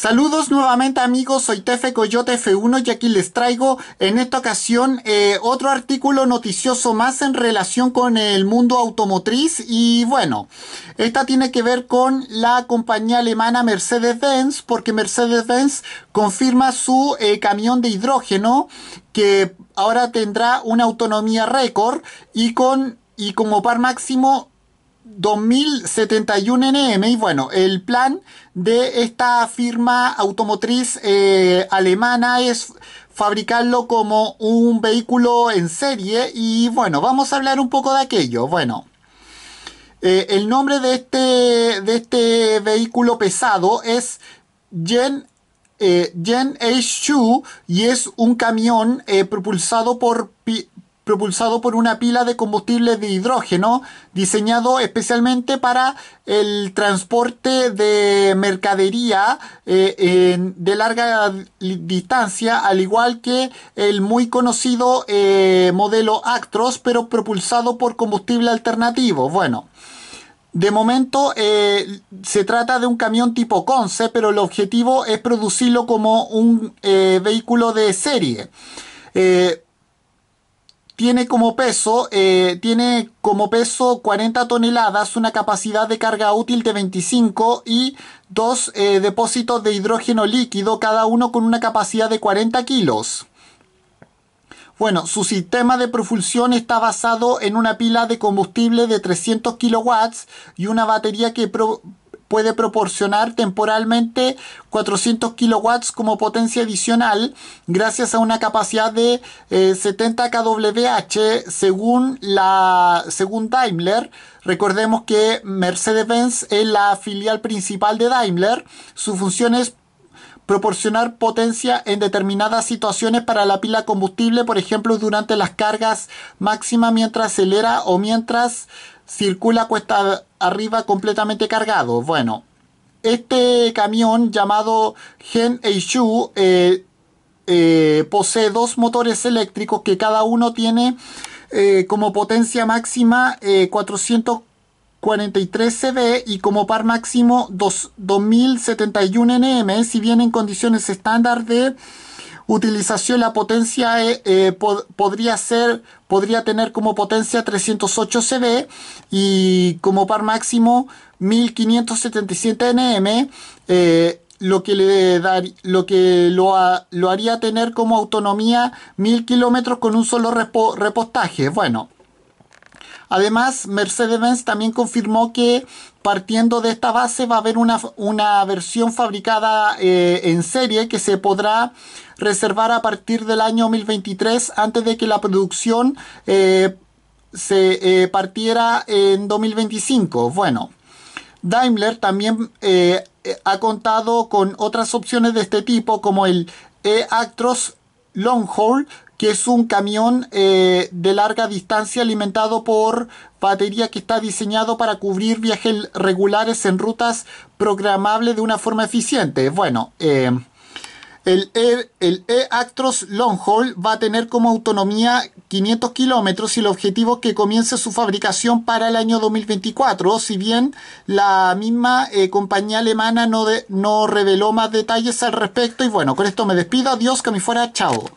Saludos nuevamente amigos, soy Tefe Coyote F1 y aquí les traigo en esta ocasión eh, otro artículo noticioso más en relación con el mundo automotriz y bueno, esta tiene que ver con la compañía alemana Mercedes-Benz porque Mercedes-Benz confirma su eh, camión de hidrógeno que ahora tendrá una autonomía récord y con y como par máximo 2071 NM y bueno, el plan de esta firma automotriz eh, alemana es fabricarlo como un vehículo en serie y bueno, vamos a hablar un poco de aquello. Bueno, eh, el nombre de este, de este vehículo pesado es Gen H2 eh, y es un camión propulsado por propulsado por una pila de combustible de hidrógeno diseñado especialmente para el transporte de mercadería eh, de larga distancia, al igual que el muy conocido eh, modelo Actros, pero propulsado por combustible alternativo. Bueno. De momento eh, se trata de un camión tipo Conce, pero el objetivo es producirlo como un vehículo de serie tiene como peso, eh, tiene como peso 40 toneladas, una capacidad de carga útil de 25 y dos eh, depósitos de hidrógeno líquido, cada uno con una capacidad de 40 kilos. Bueno, su sistema de propulsión está basado en una pila de combustible de 300 kilowatts y una batería que puede proporcionar temporalmente 400 kilowatts como potencia adicional gracias a una capacidad de 70 eh, kWh según la según Daimler recordemos que Mercedes-Benz es la filial principal de Daimler su función es proporcionar potencia en determinadas situaciones para la pila combustible por ejemplo durante las cargas máxima mientras acelera o mientras circula cuesta arriba completamente cargado. Bueno, este camión llamado Gen Eishu eh, eh, posee dos motores eléctricos que cada uno tiene eh, como potencia máxima 443 CV y como par máximo 2071 NM, si bien en condiciones estándar de utilización la potencia eh, eh, podría ser podría tener como potencia 308 CV y como par máximo 1577 Nm eh, lo que le dar, lo que lo, haría tener como autonomía 1000 kilómetros con un solo repostaje bueno Además, Mercedes-Benz también confirmó que partiendo de esta base va a haber una, una versión fabricada eh, en serie que se podrá reservar a partir del año 2023 antes de que la producción eh, se eh, partiera en 2025. Bueno, Daimler también ha contado con otras opciones de este tipo como el e-Actros Longhaul que es un camión eh, de larga distancia alimentado por batería que está diseñado para cubrir viajes regulares en rutas programables de una forma eficiente. Bueno, eh, el, e, el e actros Long Haul va a tener como autonomía 500 kilómetros y el objetivo es que comience su fabricación para el año 2024. Si bien la misma eh, compañía alemana no, de, no reveló más detalles al respecto. Y bueno, con esto me despido. Adiós, que me fuera. Chao.